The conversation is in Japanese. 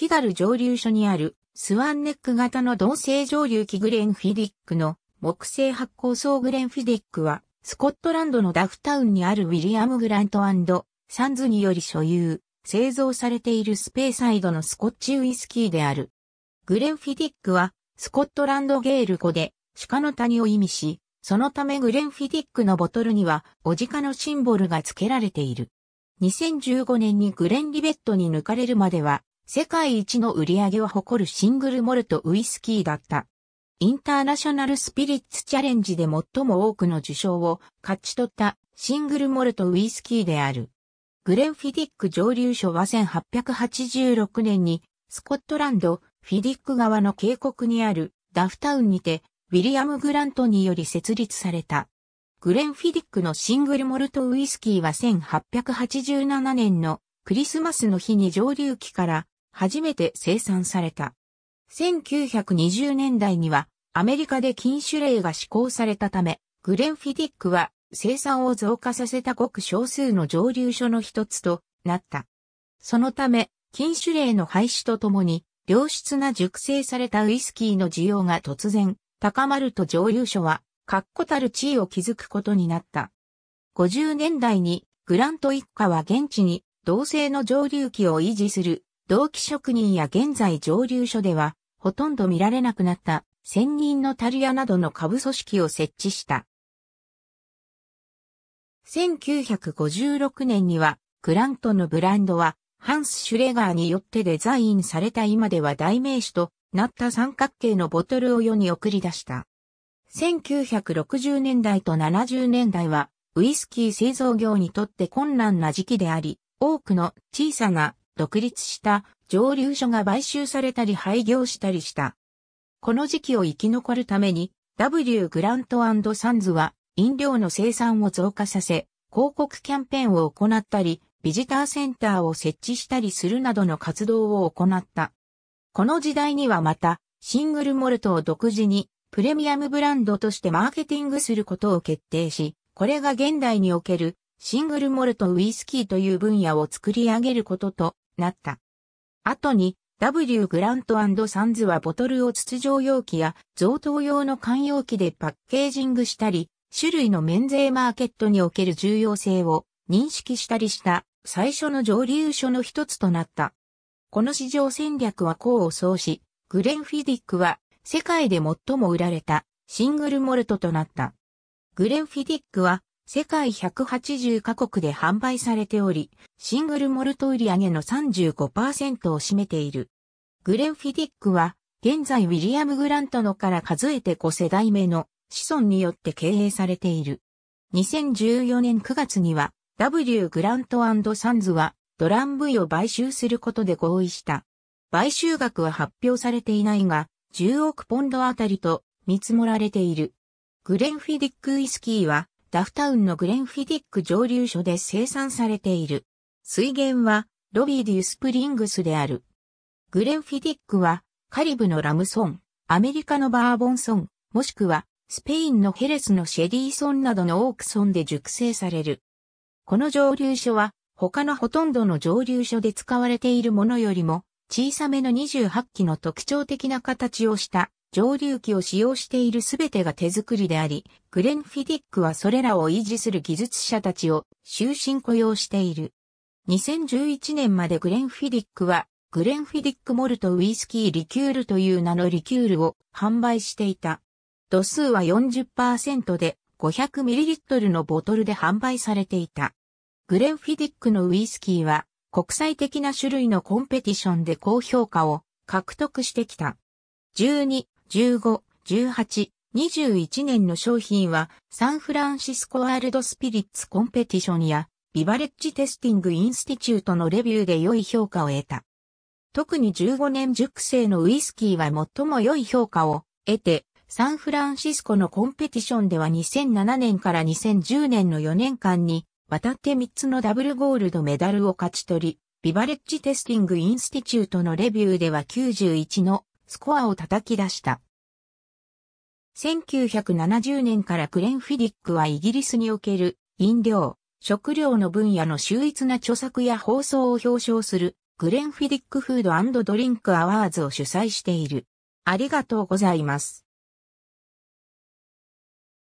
キガル上流所にあるスワンネック型の同性上流機グレンフィディックの木製発酵層グレンフィディックはスコットランドのダフタウンにあるウィリアム・グラントサンズにより所有、製造されているスペーサイドのスコッチウイスキーである。グレンフィディックはスコットランドゲール語で鹿の谷を意味し、そのためグレンフィディックのボトルにはおジカのシンボルが付けられている。2015年にグレンリベットに抜かれるまでは世界一の売り上げを誇るシングルモルトウイスキーだった。インターナショナルスピリッツチャレンジで最も多くの受賞を勝ち取ったシングルモルトウイスキーである。グレン・フィディック上流所は1886年にスコットランドフィディック側の渓谷にあるダフタウンにてウィリアム・グラントにより設立された。グレン・フィディックのシングルモルトウイスキーは1887年のクリスマスの日に上流期から初めて生産された。1920年代にはアメリカで禁酒令が施行されたため、グレンフィディックは生産を増加させたごく少数の蒸留所の一つとなった。そのため、禁酒令の廃止とともに、良質な熟成されたウイスキーの需要が突然高まると蒸留所は、確固たる地位を築くことになった。50年代にグラント一家は現地に同性の蒸留機を維持する同期職人や現在上流所では、ほとんど見られなくなった、専任の樽屋などの下部組織を設置した。1956年には、グラントのブランドは、ハンス・シュレガーによってデザインされた今では代名詞となった三角形のボトルを世に送り出した。1960年代と70年代は、ウイスキー製造業にとって困難な時期であり、多くの小さな独立した蒸留所が買収されたり廃業したりした。この時期を生き残るために W グラントサンズは飲料の生産を増加させ、広告キャンペーンを行ったり、ビジターセンターを設置したりするなどの活動を行った。この時代にはまた、シングルモルトを独自にプレミアムブランドとしてマーケティングすることを決定し、これが現代におけるシングルモルトウイスキーという分野を作り上げることとなった。後に、W グラントサンズはボトルを筒状容器や贈答用の缶用器でパッケージングしたり、種類の免税マーケットにおける重要性を認識したりした最初の蒸留所の一つとなった。この市場戦略は功を奏し、グレンフィディックは世界で最も売られたシングルモルトとなった。グレンフィディックは世界180カ国で販売されており、シングルモルト売上げの35%を占めている。グレンフィディックは、現在ウィリアム・グラントのから数えて5世代目の子孫によって経営されている。2014年9月には、W. グラントサンズは、ドランブイを買収することで合意した。買収額は発表されていないが、10億ポンドあたりと見積もられている。グレンフィディックウイスキーは、ダフタウンのグレンフィディック蒸留所で生産されている。水源はロビーデュースプリングスである。グレンフィディックはカリブのラムソン、アメリカのバーボンソン、もしくはスペインのヘレスのシェリーソンなどのオークソンで熟成される。この蒸留所は他のほとんどの蒸留所で使われているものよりも小さめの28基の特徴的な形をした蒸留機を使用しているすべてが手作りであり、グレンフィディックはそれらを維持する技術者たちを終身雇用している。2011年までグレンフィディックは、グレンフィディックモルトウイスキーリキュールという名のリキュールを販売していた。度数は40%で 500ml のボトルで販売されていた。グレンフィディックのウイスキーは国際的な種類のコンペティションで高評価を獲得してきた。12 15、18、21年の商品は、サンフランシスコワールドスピリッツコンペティションや、ビバレッジテスティングインスティチュートのレビューで良い評価を得た。特に15年熟成のウイスキーは最も良い評価を得て、サンフランシスコのコンペティションでは2007年から2010年の4年間に、渡って3つのダブルゴールドメダルを勝ち取り、ビバレッジテスティングインスティチュートのレビューでは91のスコアを叩き出した。1970年からクレン・フィディックはイギリスにおける飲料、食料の分野の秀逸な著作や放送を表彰するグレン・フィディック・フードドリンク・アワーズを主催している。ありがとうございます。